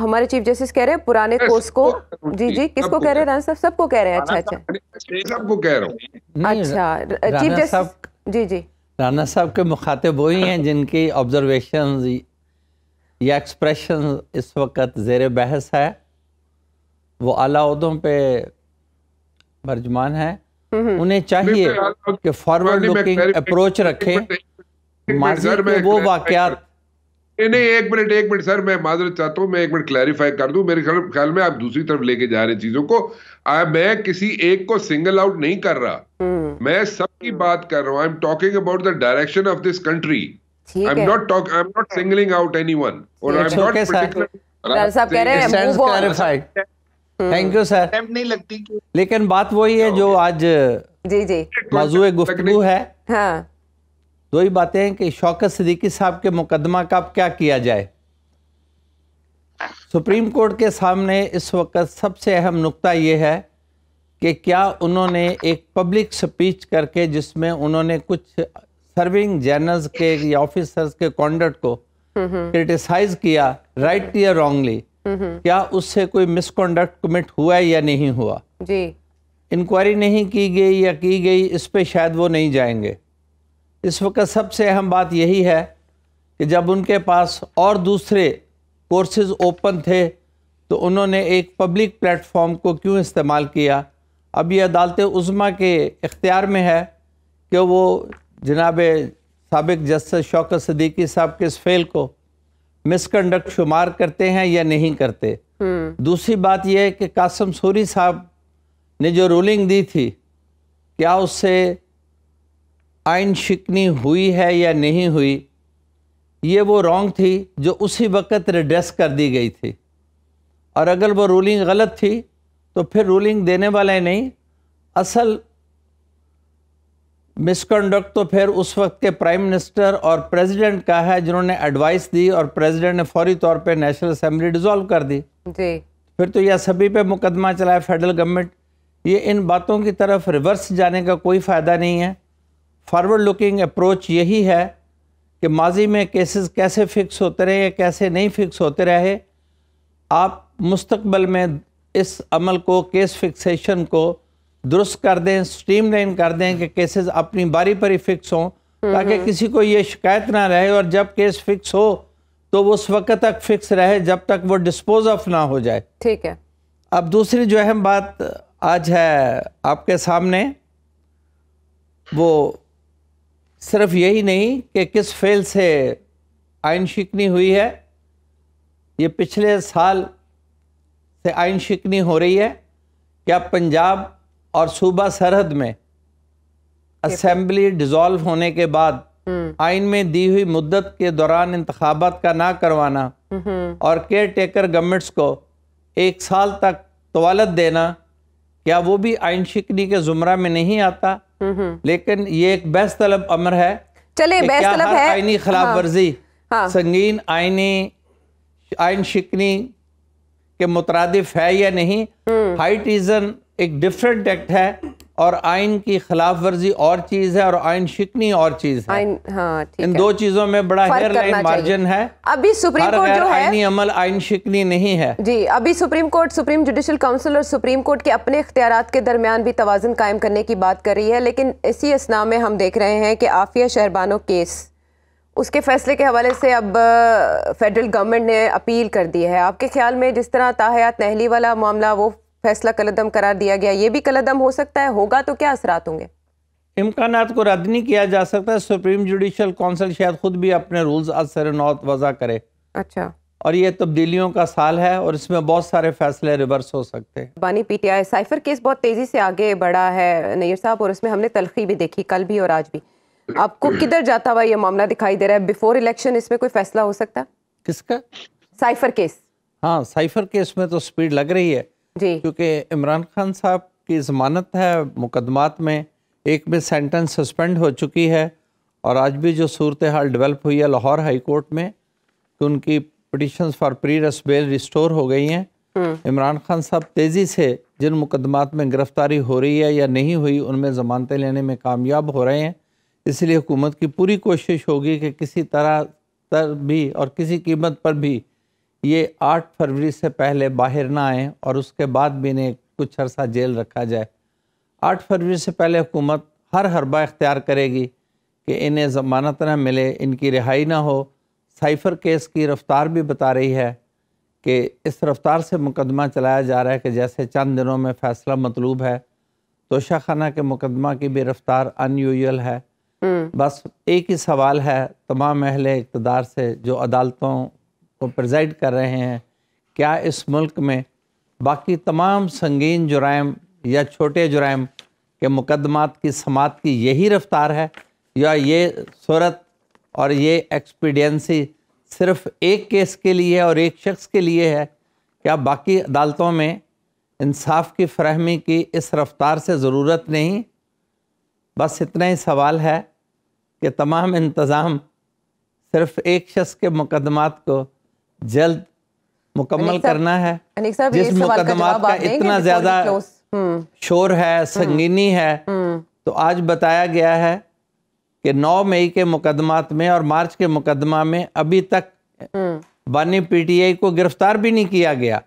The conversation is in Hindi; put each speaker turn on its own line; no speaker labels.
हमारे चीफ जस्टिस कह रहे हैं पुराने कोर्स को जी जी किसको कह रहे हैं राणा सबको कह रहे हैं अच्छा अच्छा सबको कह रहा अच्छा chief justice G G Rana साहब के मुखातिब वही हैं जिनकी ऑब्जर्वेशन या एक्सप्रेशन इस वक्त जेर बहस है वो अलादों पे बर्जमान है हम्म, हम्म। उन्हें चाहिए कि फॉरवर्ड लुकिंग अप्रोच रखें
माजी के वो वाकयात
नहीं नहीं एक मिनट एक मिनट सर मैं माजरत चाहता हूँ मैं एक मिनट क्लैरिफाई कर दूं मेरे ख्याल में आप दूसरी तरफ लेके जा रहे चीजों को आ, मैं किसी एक को सिंगल आउट नहीं कर रहा हम्म। मैं सबकी हम्म। बात कर रहा हूँ I am talking about the direction of this country I am not talk I am not singling out any one और I am not particular thank you sir नहीं लगती लेकिन बात वही है जो आज जी जी मौजूद गुफ्तगू है हाँ दो ही बातें हैं कि शौकत सिद्दीकी साहब के मुकदमा का अब क्या किया जाए सुप्रीम कोर्ट के सामने इस वक्त सबसे अहम नुक्ता ये है कि क्या उन्होंने एक पब्लिक स्पीच करके जिसमें उन्होंने कुछ सर्विंग जर्नल्स के या ऑफिसर्स के कॉन्डक्ट को हम्म, हम्म। क्रिटिसाइज किया राइट या रॉन्गली हम्म, क्या उससे कोई मिसकॉन्डक्ट कमिट हुआ या नहीं हुआ जी इंक्वायरी नहीं की गई या की गई इस पे शायद वो नहीं जाएंगे इस वक्त सबसे अहम बात यही है कि जब उनके पास और दूसरे कोर्सेज ओपन थे तो उन्होंने एक पब्लिक प्लेटफॉर्म को क्यों इस्तेमाल किया अब यह अदालत उज़मा के इख्तियार में है कि वो जनाब सबक जस्टिस शौकत सदीकी साहब के इस फेल को मिसकंडक्ट शुमार करते हैं या नहीं करते हम्म। दूसरी बात यह है कि कासम सूरी साहब ने जो रूलिंग दी थी क्या उससे आयन शिकनी हुई है या नहीं हुई ये वो रॉन्ग थी जो उसी वक्त रिड्रेस कर दी गई थी और अगर वो रूलिंग गलत थी तो फिर रूलिंग देने वाले नहीं असल मिसकंडक्ट तो फिर उस वक्त के प्राइम मिनिस्टर और प्रेसिडेंट का है जिन्होंने एडवाइस दी और प्रेसिडेंट ने फौरी तौर पे नेशनल असम्बली डिसॉल्व कर दी जी फिर तो यह सभी पे मुकदमा चलाया फेडरल गवर्नमेंट ये इन बातों की तरफ रिवर्स जाने का कोई फ़ायदा नहीं है फारवर्ड लुकिंग अप्रोच यही है कि माजी में केसेस कैसे फ़िक्स होते रहे या कैसे नहीं फ़िक्स होते रहे आप मुस्तकबल में इस अमल को केस फिक्सेशन को दुरुस्त कर दें स्ट्रीम लाइन कर दें कि केसेस अपनी बारी पर ही फिक्स हों हम्म, ताकि हम्म। किसी को ये शिकायत ना रहे और जब केस फिक्स हो तो वो उस वक्त तक फिक्स रहे जब तक वो डिस्पोज ऑफ ना हो जाए ठीक है अब दूसरी जो अहम बात आज है आपके सामने वो सिर्फ यही नहीं कि किस फेल से आयन शिकनी हुई है ये पिछले साल से आयन शिकनी हो रही है क्या पंजाब और सूबा सरहद में असेंबली डिज़ोल्व होने के बाद हम्म। आइन में दी हुई मुद्दत के दौरान इंतबात का ना करवाना हम्म। और केयर टेकर गवर्नमेंट्स को एक साल तक तवालत देना क्या वो भी आइन शिकनी के ज़ुमरा में नहीं आता हम्म। लेकिन ये एक बेस तलब अमर है चले बेस तलब है आईनी खिलाफ हाँ। वर्जी हाँ। संगीन आइनी आइन शिकनी के मुतरद है या नहीं हाई हम्म। टीजन एक डिफरेंट एक्ट है और आइन की खिलाफ वर्जी और चीज है और आइन शिकनी और चीज है आइन, हाँ, इन है। दो चीजों में बड़ा हेयर लाइन मार्जिन है अभी सुप्रीम कोर्ट जो है आइनी अमल आइन शिकनी नहीं है जी अभी supreme court supreme judicial council और सुप्रीम कोर्ट के अपने इख्तियार के दरमियान भी तोजन कायम करने की बात कर रही है लेकिन इसी असना में हम देख रहे हैं कि आफिया शहरबानो केस उसके फैसले के हवाले से अब फेडरल गवर्नमेंट ने अपील कर दी है आपके ख्याल में जिस तरह ताहयात नहली वाला मामला वो फैसला कलदम करार दिया गया ये भी कलदम हो सकता है होगा तो क्या असरात होंगे इम्कान को रद्द नहीं किया जा सकता सुप्रीम जुडिशल काउंसिल शायद खुद भी अपने रूल्स असर नौत वजह करे अच्छा और ये तब्दीलियों का साल है और इसमें बहुत सारे फैसले रिवर्स हो सकते हैं बानी पीटीआई साइफर केस बहुत तेज़ी से आगे बढ़ा है नैयर साहब और उसमें हमने तलखी भी देखी कल भी और आज भी आपको किधर जाता हुआ ये मामला दिखाई दे रहा है बिफोर इलेक्शन इसमें कोई फैसला हो सकता किसका साइफर केस हाँ साइफर केस में तो स्पीड लग रही है क्योंकि इमरान खान साहब की ज़मानत है मुकदमात में एक भी सेंटेंस सस्पेंड हो चुकी है और आज भी जो सूरत हाल डेवलप हुई है लाहौर हाई कोर्ट में कि उनकी petition for pre arrest bail restore हो गई हैं हम्म। इमरान खान साहब तेज़ी से जिन मुकदमात में गिरफ़्तारी हो रही है या नहीं हुई उनमें ज़मानतें लेने में कामयाब हो रहे हैं इसलिए हुकूमत की पूरी कोशिश होगी कि किसी तरह तर भी और किसी कीमत पर भी ये आठ फरवरी से पहले बाहर ना आए और उसके बाद भी इन्हें कुछ अरसा जेल रखा जाए आठ फरवरी से पहले हुकूमत हर हरबा इख्तियार करेगी कि इन्हें ज़मानत ना मिले इनकी रिहाई ना हो साइफर केस की रफ़्तार भी बता रही है कि इस रफ़्तार से मुकदमा चलाया जा रहा है कि जैसे चंद दिनों में फ़ैसला मतलूब है तोशा खाना के मुकदमा की भी रफ़्तार अनयूजल है हम्म। बस एक ही सवाल है तमाम अहल इकतदार से जो अदालतों को प्रजाइड कर रहे हैं क्या इस मुल्क में बाकी तमाम संगीन जुराम या छोटे जुराम के मुकदमात की समात की यही रफ्तार है या ये सूरत और ये एक्सपीडियंसी सिर्फ एक केस के लिए है और एक शख्स के लिए है क्या बाकी अदालतों में इंसाफ की फरहमी की इस रफ्तार से ज़रूरत नहीं बस इतना ही सवाल है कि तमाम इंतज़ाम सिर्फ एक शख्स के मुकदमात को जल्द मुकम्मल करना है जिस मुकदमा का इतना ज्यादा हम्म। शोर है हम्म। संगीनी है हम्म। तो आज बताया गया है कि 9 मई के मुकदमात में और मार्च के मुकदमा में अभी तक बानी पीटीआई को गिरफ्तार भी नहीं किया गया